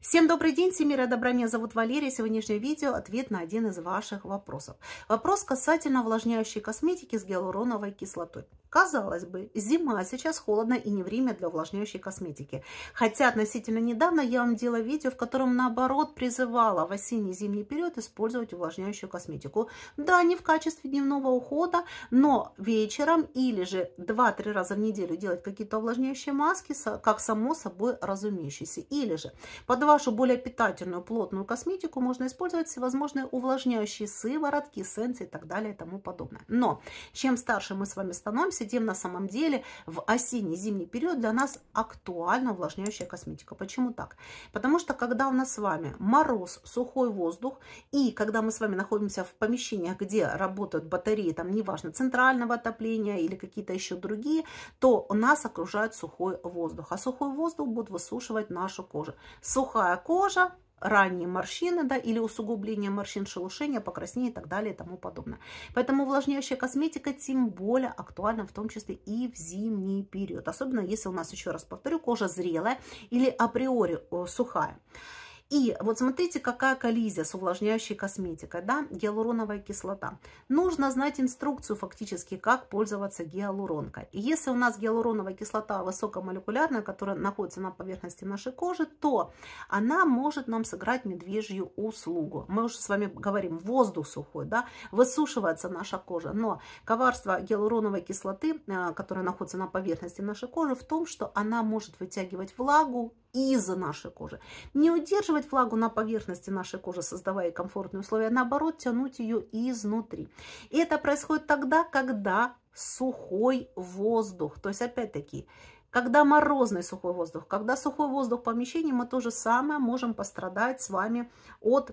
Всем добрый день, всем мира добра, меня зовут Валерия. Сегодняшнее видео – ответ на один из ваших вопросов. Вопрос касательно увлажняющей косметики с гиалуроновой кислотой. Казалось бы, зима, сейчас холодно и не время для увлажняющей косметики. Хотя относительно недавно я вам делала видео, в котором наоборот призывала в осенний-зимний период использовать увлажняющую косметику. Да, не в качестве дневного ухода, но вечером или же 2-3 раза в неделю делать какие-то увлажняющие маски, как само собой разумеющиеся. Или же по 2 вашу более питательную, плотную косметику можно использовать всевозможные увлажняющие сыворотки, эссенции и так далее и тому подобное. Но чем старше мы с вами становимся, тем на самом деле в осенний-зимний период для нас актуальна увлажняющая косметика. Почему так? Потому что когда у нас с вами мороз, сухой воздух, и когда мы с вами находимся в помещениях, где работают батареи, там неважно, центрального отопления или какие-то еще другие, то нас окружает сухой воздух. А сухой воздух будет высушивать нашу кожу. Сухая сухая кожа, ранние морщины, да, или усугубление морщин, шелушения, покраснение и так далее и тому подобное. Поэтому увлажняющая косметика тем более актуальна в том числе и в зимний период, особенно если у нас, еще раз повторю, кожа зрелая или априори э, сухая. И вот смотрите, какая коллизия с увлажняющей косметикой, да, гиалуроновая кислота. Нужно знать инструкцию фактически, как пользоваться гиалуронкой. И если у нас гиалуроновая кислота высокомолекулярная, которая находится на поверхности нашей кожи, то она может нам сыграть медвежью услугу. Мы уже с вами говорим, воздух сухой, да, высушивается наша кожа, но коварство гиалуроновой кислоты, э, которая находится на поверхности нашей кожи, в том, что она может вытягивать влагу из нашей кожи. Не удерживать удерживать влагу на поверхности нашей кожи, создавая комфортные условия, а наоборот, тянуть ее изнутри. И это происходит тогда, когда сухой воздух. То есть, опять-таки, когда морозный сухой воздух, когда сухой воздух в помещении, мы то же самое можем пострадать с вами от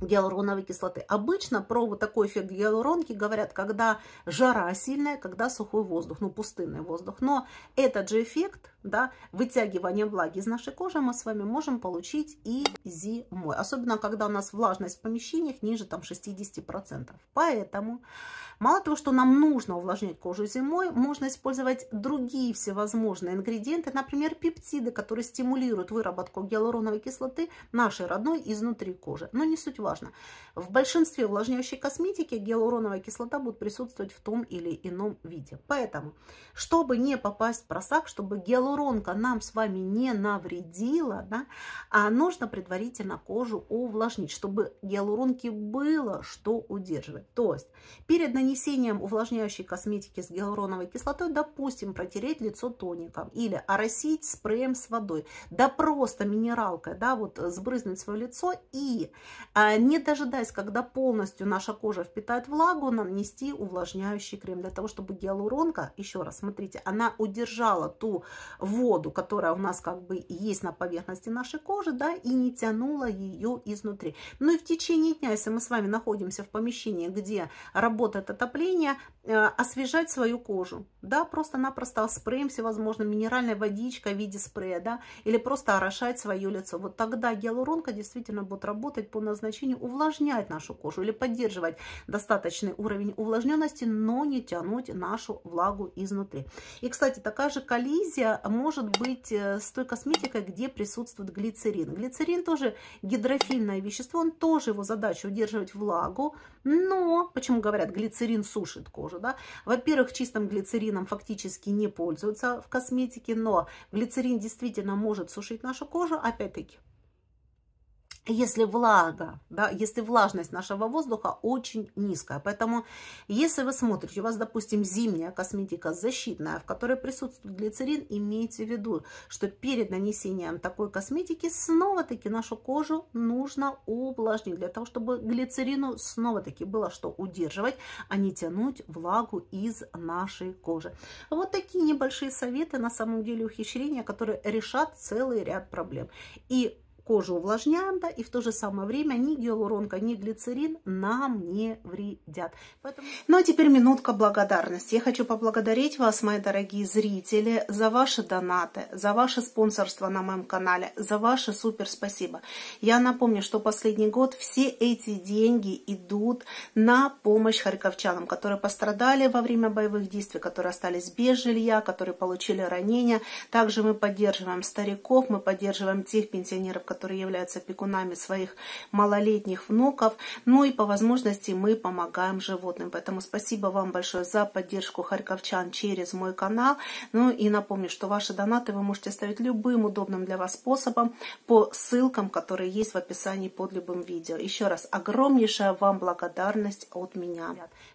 гиалуроновой кислоты. Обычно про вот такой эффект гиалуронки говорят, когда жара сильная, когда сухой воздух, ну, пустынный воздух. Но этот же эффект, да, вытягивание влаги из нашей кожи мы с вами можем получить и зимой. Особенно, когда у нас влажность в помещениях ниже там 60%. Поэтому, мало того, что нам нужно увлажнять кожу зимой, можно использовать другие всевозможные ингредиенты, например, пептиды, которые стимулируют выработку гиалуроновой кислоты нашей родной изнутри кожи. Но не суть суть важно. В большинстве увлажняющей косметики гиалуроновая кислота будет присутствовать в том или ином виде. Поэтому, чтобы не попасть в просак, чтобы гиалуронка нам с вами не навредила, да, а нужно предварительно кожу увлажнить, чтобы гиалуронки было что удерживать. То есть перед нанесением увлажняющей косметики с гиалуроновой кислотой, допустим, протереть лицо тоником или оросить спреем с водой, да просто минералкой, да, вот сбрызнуть свое лицо и э, а, не дожидаясь, когда полностью наша кожа впитает влагу, нанести увлажняющий крем для того, чтобы гиалуронка, еще раз смотрите, она удержала ту воду, которая у нас как бы есть на поверхности нашей кожи, да, и не тянула ее изнутри. Ну и в течение дня, если мы с вами находимся в помещении, где работает отопление, э, освежать свою кожу, да, просто-напросто спреем всевозможным, минеральной водичкой в виде спрея, да, или просто орошать свое лицо. Вот тогда гиалуронка действительно будет работать по назначению предназначение увлажнять нашу кожу или поддерживать достаточный уровень увлажненности, но не тянуть нашу влагу изнутри. И, кстати, такая же коллизия может быть э, с той косметикой, где присутствует глицерин. Глицерин тоже гидрофильное вещество, он тоже его задача удерживать влагу, но, почему говорят, глицерин сушит кожу, да? Во-первых, чистым глицерином фактически не пользуются в косметике, но глицерин действительно может сушить нашу кожу, опять-таки, если влага, да, если влажность нашего воздуха очень низкая. Поэтому, если вы смотрите, у вас, допустим, зимняя косметика защитная, в которой присутствует глицерин, имейте в виду, что перед нанесением такой косметики снова-таки нашу кожу нужно увлажнить, для того, чтобы глицерину снова-таки было что удерживать, а не тянуть влагу из нашей кожи. Вот такие небольшие советы, на самом деле, ухищрения, которые решат целый ряд проблем. И кожу увлажняем, да, и в то же самое время ни гиалуронка, ни глицерин нам не вредят. Поэтому... Ну а теперь минутка благодарности. Я хочу поблагодарить вас, мои дорогие зрители, за ваши донаты, за ваше спонсорство на моем канале, за ваше супер спасибо. Я напомню, что последний год все эти деньги идут на помощь харьковчанам, которые пострадали во время боевых действий, которые остались без жилья, которые получили ранения. Также мы поддерживаем стариков, мы поддерживаем тех пенсионеров, которые которые являются пекунами своих малолетних внуков. Ну и по возможности мы помогаем животным. Поэтому спасибо вам большое за поддержку харьковчан через мой канал. Ну и напомню, что ваши донаты вы можете ставить любым удобным для вас способом по ссылкам, которые есть в описании под любым видео. Еще раз огромнейшая вам благодарность от меня.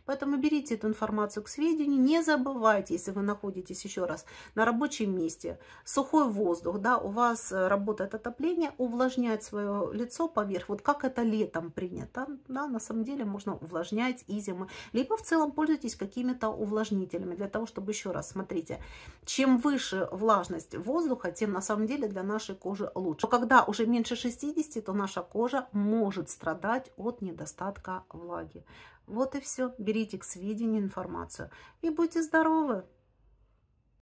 Поэтому берите эту информацию к сведению. Не забывайте, если вы находитесь еще раз на рабочем месте, сухой воздух, да, у вас э, работает отопление, у увлажнять свое лицо поверх, вот как это летом принято, да, на самом деле можно увлажнять и зимы. Либо в целом пользуйтесь какими-то увлажнителями для того, чтобы еще раз, смотрите, чем выше влажность воздуха, тем на самом деле для нашей кожи лучше. Но когда уже меньше 60, то наша кожа может страдать от недостатка влаги. Вот и все. Берите к сведению информацию. И будьте здоровы!